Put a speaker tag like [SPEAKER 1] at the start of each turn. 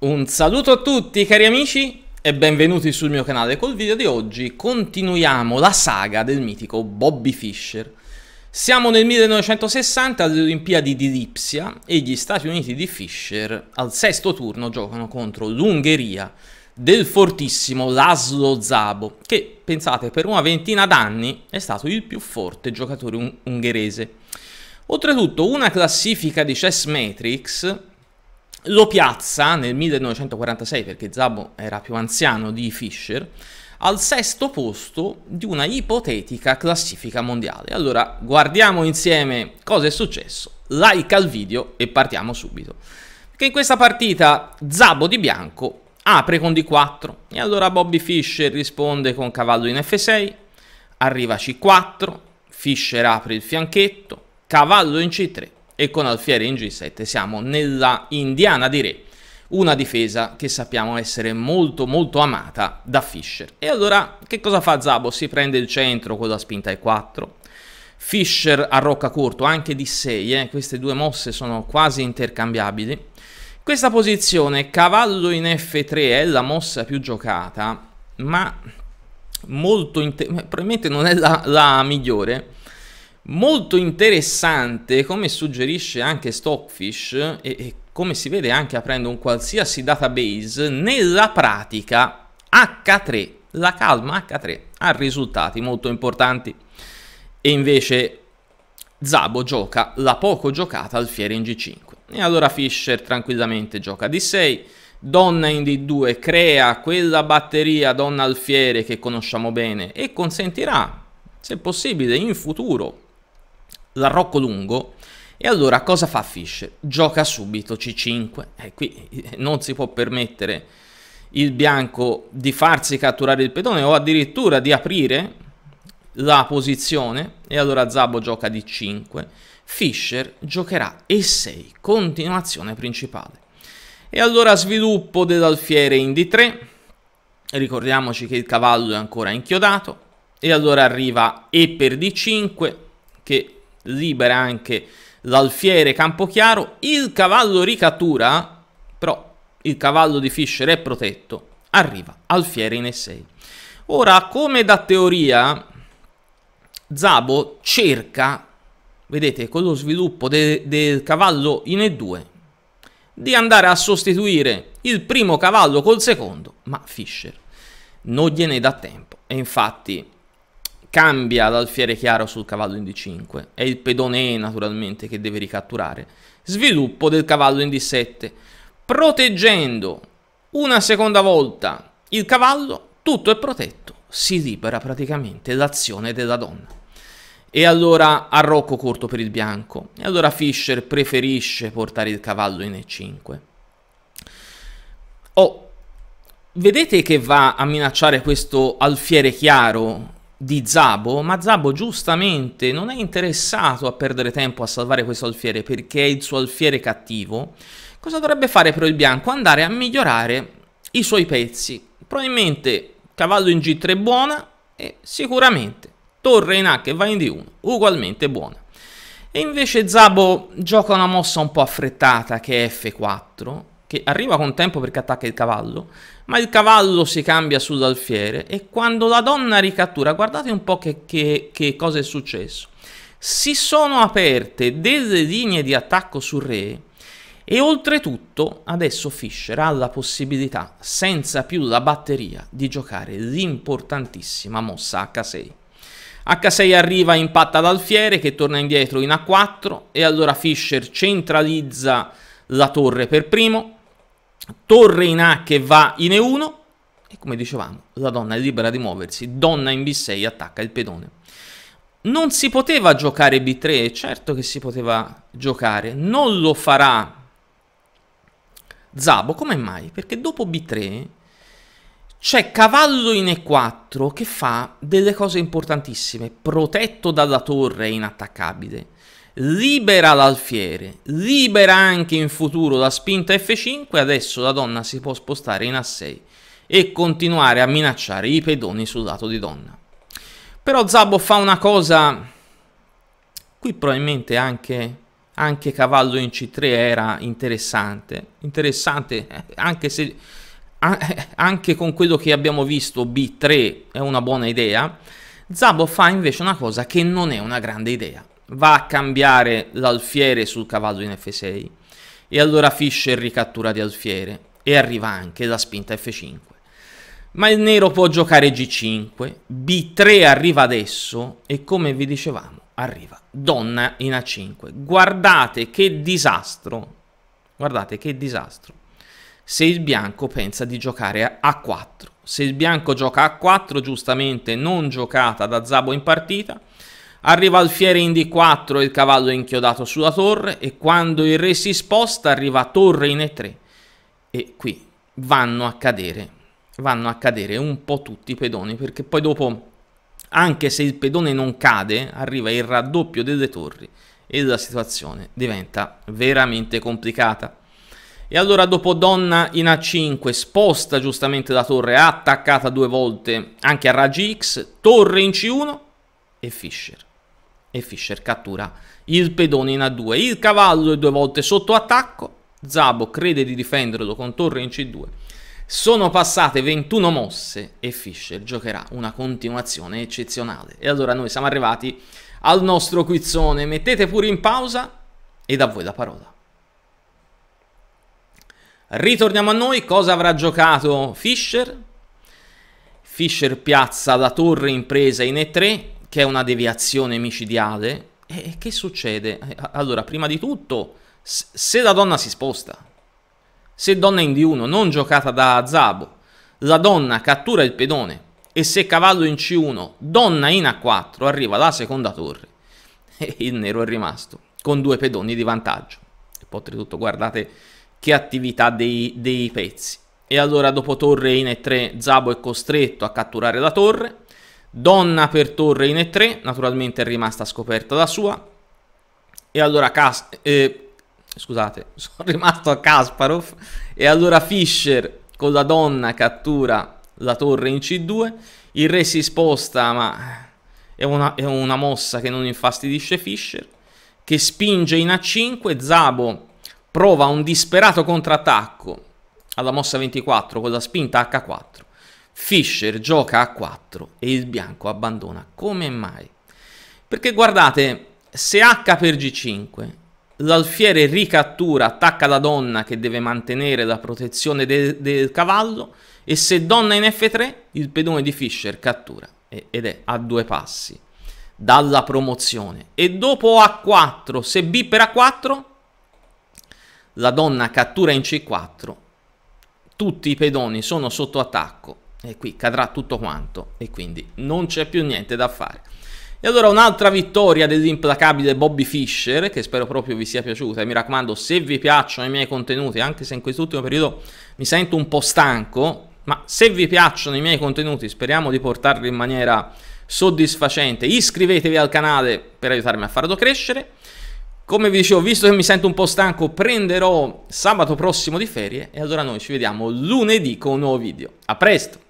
[SPEAKER 1] Un saluto a tutti cari amici e benvenuti sul mio canale. Col video di oggi continuiamo la saga del mitico Bobby Fischer. Siamo nel 1960 alle Olimpiadi di Lipsia e gli Stati Uniti di Fischer al sesto turno giocano contro l'Ungheria del fortissimo Laszlo Zabo che pensate per una ventina d'anni è stato il più forte giocatore un ungherese. Oltretutto una classifica di Chess Matrix lo piazza nel 1946, perché Zabo era più anziano di Fischer, al sesto posto di una ipotetica classifica mondiale. Allora, guardiamo insieme cosa è successo, like al video e partiamo subito. Perché in questa partita Zabo di bianco apre con D4 e allora Bobby Fischer risponde con cavallo in F6, arriva C4, Fischer apre il fianchetto, cavallo in C3, e con Alfieri in G7 siamo nella indiana di re, una difesa che sappiamo essere molto molto amata da Fischer. E allora che cosa fa Zabo? Si prende il centro con la spinta E4, Fischer arrocca corto anche d 6, eh? queste due mosse sono quasi intercambiabili. Questa posizione cavallo in F3 è la mossa più giocata, ma molto probabilmente non è la, la migliore Molto interessante, come suggerisce anche Stockfish e, e come si vede anche aprendo un qualsiasi database, nella pratica H3, la calma H3 ha risultati molto importanti. E invece Zabo gioca la poco giocata Alfiere in G5. E allora Fischer tranquillamente gioca D6, Donna in D2 crea quella batteria Donna Alfiere che conosciamo bene e consentirà, se possibile, in futuro la Rocco Lungo. E allora cosa fa Fischer? Gioca subito C5. E eh, qui eh, non si può permettere il bianco di farsi catturare il pedone o addirittura di aprire la posizione. E allora Zabo gioca D5. Fischer giocherà E6, continuazione principale. E allora sviluppo dell'alfiere in D3. Ricordiamoci che il cavallo è ancora inchiodato. E allora arriva E per D5 che libera anche l'alfiere Campochiaro, il cavallo ricattura, però il cavallo di Fischer è protetto, arriva alfiere in E6. Ora, come da teoria, Zabo cerca, vedete, con lo sviluppo de del cavallo in E2, di andare a sostituire il primo cavallo col secondo, ma Fischer non gliene dà tempo. E infatti cambia l'alfiere chiaro sul cavallo in D5, è il pedone E naturalmente che deve ricatturare, sviluppo del cavallo in D7, proteggendo una seconda volta il cavallo, tutto è protetto, si libera praticamente l'azione della donna. E allora arrocco corto per il bianco, e allora Fischer preferisce portare il cavallo in E5. Oh, vedete che va a minacciare questo alfiere chiaro di Zabo, ma Zabo giustamente non è interessato a perdere tempo a salvare questo alfiere perché è il suo alfiere cattivo. Cosa dovrebbe fare però il bianco? Andare a migliorare i suoi pezzi. Probabilmente cavallo in G3 buona e sicuramente torre in H e va in D1 ugualmente buona. E invece Zabo gioca una mossa un po' affrettata che è F4 che arriva con tempo perché attacca il cavallo, ma il cavallo si cambia sull'alfiere e quando la donna ricattura, guardate un po' che, che, che cosa è successo, si sono aperte delle linee di attacco sul re e oltretutto adesso Fischer ha la possibilità, senza più la batteria, di giocare l'importantissima mossa H6. H6 arriva, impatta l'alfiere che torna indietro in A4 e allora Fischer centralizza la torre per primo, torre in A che va in E1 e come dicevamo la donna è libera di muoversi, donna in B6 attacca il pedone. Non si poteva giocare B3, certo che si poteva giocare, non lo farà Zabo, come mai? Perché dopo B3 c'è cavallo in E4 che fa delle cose importantissime, protetto dalla torre è inattaccabile libera l'alfiere, libera anche in futuro la spinta F5, adesso la donna si può spostare in A6 e continuare a minacciare i pedoni sul lato di donna. Però Zabo fa una cosa, qui probabilmente anche, anche cavallo in C3 era interessante, interessante anche se anche con quello che abbiamo visto B3 è una buona idea, Zabo fa invece una cosa che non è una grande idea va a cambiare l'alfiere sul cavallo in F6 e allora Fischer ricattura di alfiere e arriva anche la spinta F5. Ma il nero può giocare G5, B3 arriva adesso e come vi dicevamo arriva donna in A5. Guardate che disastro, guardate che disastro se il bianco pensa di giocare a 4. Se il bianco gioca a 4, giustamente non giocata da Zabo in partita, Arriva alfiere in D4 il cavallo è inchiodato sulla torre e quando il re si sposta arriva torre in E3 e qui vanno a cadere, vanno a cadere un po' tutti i pedoni perché poi dopo anche se il pedone non cade arriva il raddoppio delle torri e la situazione diventa veramente complicata. E allora dopo donna in A5 sposta giustamente la torre, attaccata due volte anche a raggi X, torre in C1 e Fischer e Fischer cattura il pedone in A2. Il cavallo è due volte sotto attacco. Zabo crede di difenderlo con torre in C2. Sono passate 21 mosse e Fischer giocherà una continuazione eccezionale. E allora noi siamo arrivati al nostro quizzone. Mettete pure in pausa ed a voi la parola. Ritorniamo a noi, cosa avrà giocato Fischer? Fischer piazza la torre in presa in E3, che è una deviazione micidiale. E che succede? Eh, allora, prima di tutto, se la donna si sposta, se donna in D1 non giocata da Zabo, la donna cattura il pedone e se cavallo in C1, donna in A4, arriva la seconda torre e il nero è rimasto con due pedoni di vantaggio. E poi oltretutto guardate che attività dei, dei pezzi. E allora dopo torre in E3 Zabo è costretto a catturare la torre Donna per torre in E3, naturalmente è rimasta scoperta da sua. E allora Cas- eh, scusate, sono rimasto a Kasparov. E allora Fischer con la donna cattura la torre in C2. Il re si sposta, ma è una, è una mossa che non infastidisce Fischer. Che spinge in A5. Zabo prova un disperato contrattacco alla mossa 24 con la spinta H4. Fischer gioca a 4 e il bianco abbandona. Come mai? Perché guardate, se H per G5 l'alfiere ricattura, attacca la donna che deve mantenere la protezione del, del cavallo e se donna in F3 il pedone di Fischer cattura ed è a due passi dalla promozione e dopo A4 se B per A4 la donna cattura in C4 tutti i pedoni sono sotto attacco e qui cadrà tutto quanto e quindi non c'è più niente da fare. E allora un'altra vittoria dell'implacabile Bobby Fischer, che spero proprio vi sia piaciuta. E mi raccomando, se vi piacciono i miei contenuti, anche se in quest'ultimo periodo mi sento un po' stanco, ma se vi piacciono i miei contenuti, speriamo di portarli in maniera soddisfacente. Iscrivetevi al canale per aiutarmi a farlo crescere. Come vi dicevo, visto che mi sento un po' stanco, prenderò sabato prossimo di ferie e allora noi ci vediamo lunedì con un nuovo video. A presto!